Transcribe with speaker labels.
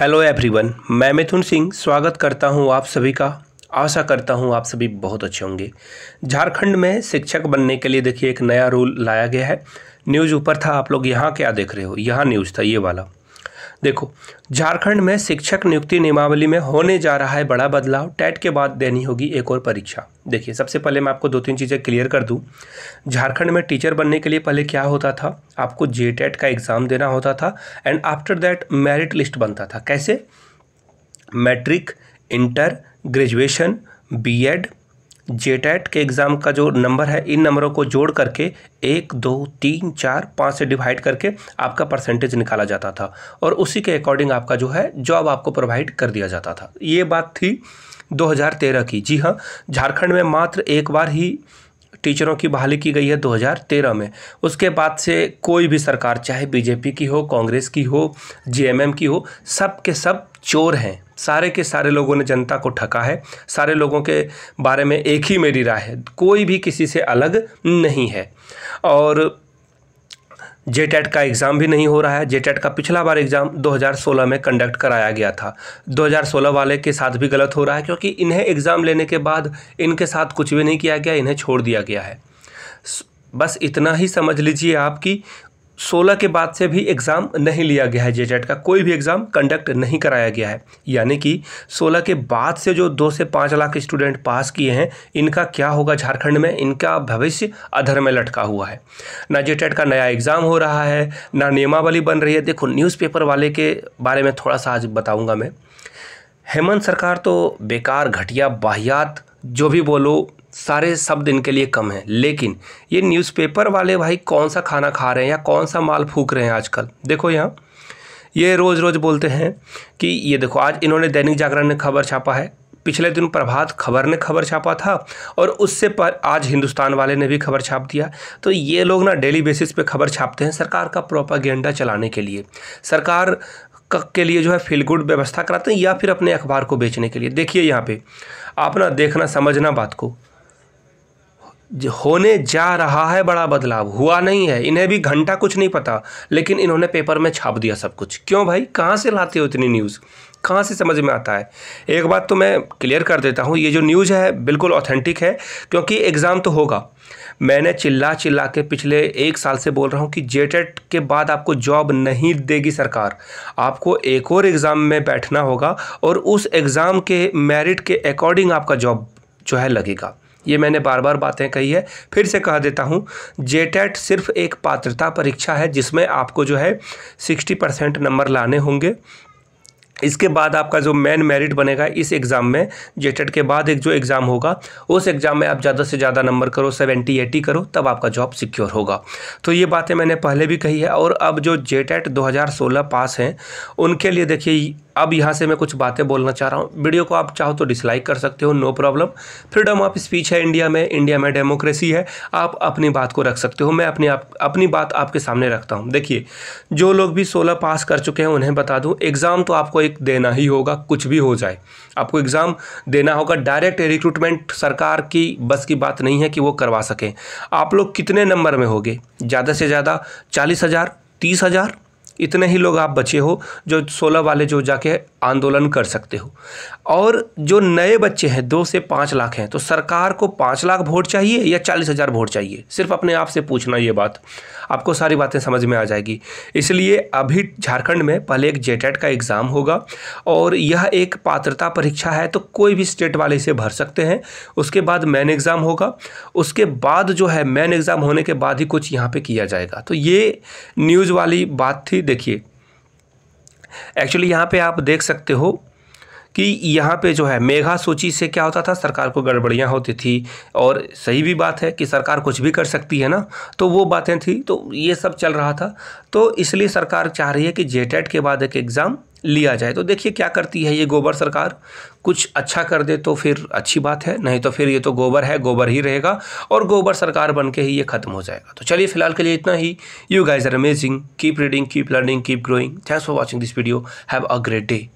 Speaker 1: hello everyone मैं मिथुन सिंह स्वागत करता हूं आप सभी का आशा करता हूं आप सभी बहुत अच्छे होंगे झारखंड में शिक्षक बनने के लिए देखिए एक नया रूल लाया गया है न्यूज़ ऊपर था आप लोग यहाँ क्या देख रहे हो यहाँ न्यूज़ था ये वाला देखो झारखंड में शिक्षक नियुक्ति नियमावली में होने जा रहा है बड़ा बदलाव टेट के बाद देनी होगी एक और परीक्षा देखिए सबसे पहले मैं आपको दो तीन चीज़ें क्लियर कर दूं झारखंड में टीचर बनने के लिए पहले क्या होता था आपको जे टेट का एग्ज़ाम देना होता था and after that merit list बनता था कैसे मैट्रिक इंटर ग्रेजुएशन बी जेटेट के एग्ज़ाम का जो नंबर है इन नंबरों को जोड़ करके एक दो तीन चार पाँच से डिवाइड करके आपका परसेंटेज निकाला जाता था और उसी के अकॉर्डिंग आपका जो है जॉब आपको प्रोवाइड कर दिया जाता था ये बात थी 2013 की जी हाँ झारखंड में मात्र एक बार ही टीचरों की बहाली की गई है 2013 में उसके बाद से कोई भी सरकार चाहे बीजेपी की हो कांग्रेस की हो जेएमएम की हो सब के सब चोर हैं सारे के सारे लोगों ने जनता को ठका है सारे लोगों के बारे में एक ही मेरी राय है कोई भी किसी से अलग नहीं है और जे का एग्ज़ाम भी नहीं हो रहा है जे का पिछला बार एग्ज़ाम 2016 में कंडक्ट कराया गया था 2016 वाले के साथ भी गलत हो रहा है क्योंकि इन्हें एग्ज़ाम लेने के बाद इनके साथ कुछ भी नहीं किया गया इन्हें छोड़ दिया गया है बस इतना ही समझ लीजिए आप कि सोलह के बाद से भी एग्ज़ाम नहीं लिया गया है जे का कोई भी एग्ज़ाम कंडक्ट नहीं कराया गया है यानी कि सोलह के बाद से जो दो से पाँच लाख स्टूडेंट पास किए हैं इनका क्या होगा झारखंड में इनका भविष्य अधर में लटका हुआ है ना जे का नया एग्ज़ाम हो रहा है ना नियमावली बन रही है देखो न्यूज़पेपर वाले के बारे में थोड़ा सा आज बताऊँगा मैं हेमंत सरकार तो बेकार घटिया बाहियात जो भी बोलो सारे शब्द इनके लिए कम हैं लेकिन ये न्यूज़पेपर वाले भाई कौन सा खाना खा रहे हैं या कौन सा माल फूक रहे हैं आजकल देखो यहाँ ये रोज़ रोज़ बोलते हैं कि ये देखो आज इन्होंने दैनिक जागरण ने खबर छापा है पिछले दिन प्रभात खबर ने खबर छापा था और उससे पर आज हिंदुस्तान वाले ने भी खबर छाप दिया तो ये लोग ना डेली बेसिस पे खबर छापते हैं सरकार का प्रोपागेंडा चलाने के लिए सरकार के लिए जो है फील गुड व्यवस्था कराते हैं या फिर अपने अखबार को बेचने के लिए देखिए यहाँ पे आप ना देखना समझना बात को होने जा रहा है बड़ा बदलाव हुआ नहीं है इन्हें भी घंटा कुछ नहीं पता लेकिन इन्होंने पेपर में छाप दिया सब कुछ क्यों भाई कहाँ से लाते हो इतनी न्यूज़ कहाँ से समझ में आता है एक बात तो मैं क्लियर कर देता हूँ ये जो न्यूज़ है बिल्कुल ऑथेंटिक है क्योंकि एग्ज़ाम तो होगा मैंने चिल्ला चिल्ला के पिछले एक साल से बोल रहा हूँ कि जेटेट के बाद आपको जॉब नहीं देगी सरकार आपको एक और एग्ज़ाम में बैठना होगा और उस एग्ज़ाम के मेरिट के अकॉर्डिंग आपका जॉब जो है लगेगा ये मैंने बार बार बातें कही है फिर से कह देता हूँ जे सिर्फ एक पात्रता परीक्षा है जिसमें आपको जो है सिक्सटी परसेंट नंबर लाने होंगे इसके बाद आपका जो मेन मेरिट बनेगा इस एग्ज़ाम में जेटेड के बाद एक जो एग्ज़ाम होगा उस एग्ज़ाम में आप ज़्यादा से ज़्यादा नंबर करो सेवेंटी एटी करो तब आपका जॉब सिक्योर होगा तो ये बातें मैंने पहले भी कही है और अब जो जेटेट 2016 पास हैं उनके लिए देखिए अब यहाँ से मैं कुछ बातें बोलना चाह रहा हूँ वीडियो को आप चाहो तो डिसलाइक कर सकते हो no problem freedom of speech है इंडिया में इंडिया में डेमोक्रेसी है आप अपनी बात को रख सकते हो मैं अपनी आप अपनी बात आपके सामने रखता हूँ देखिए जो लोग भी सोलह पास कर चुके हैं उन्हें बता दूँ एग्ज़ाम तो आपको एक देना ही होगा कुछ भी हो जाए आपको एग्ज़ाम देना होगा डायरेक्ट रिक्रूटमेंट सरकार की बस की बात नहीं है कि वो करवा सकें आप लोग कितने नंबर में होगे ज़्यादा से ज़्यादा चालीस हज़ार तीस हज़ार इतने ही लोग आप बचे हो जो सोलह वाले जो जाके आंदोलन कर सकते हो और जो नए बच्चे हैं दो से पाँच लाख हैं तो सरकार को पाँच लाख वोट चाहिए या चालीस हज़ार वोट चाहिए सिर्फ अपने आप से पूछना ये बात आपको सारी बातें समझ में आ जाएगी इसलिए अभी झारखंड में पहले एक जेटेट का एग्ज़ाम होगा और यह एक पात्रता परीक्षा है तो कोई भी स्टेट वाले इसे भर सकते हैं उसके बाद मैन एग्ज़ाम होगा उसके बाद जो है मैन एग्ज़ाम होने के बाद ही कुछ यहाँ पर किया जाएगा तो ये न्यूज़ वाली बात थी देखिए एक्चुअली यहाँ पे आप देख सकते हो कि यहाँ पे जो है मेघा सूची से क्या होता था सरकार को गड़बड़ियाँ होती थी और सही भी बात है कि सरकार कुछ भी कर सकती है ना तो वो बातें थी तो ये सब चल रहा था तो इसलिए सरकार चाह रही है कि जेटेट के बाद एक एग्ज़ाम लिया जाए तो देखिए क्या करती है ये गोबर सरकार कुछ अच्छा कर दे तो फिर अच्छी बात है नहीं तो फिर ये तो गोबर है गोबर ही रहेगा और गोबर सरकार बन के ही ये ख़त्म हो जाएगा तो चलिए फिलहाल के लिए इतना ही you guys are amazing keep reading keep learning keep growing thanks for watching this video have a great day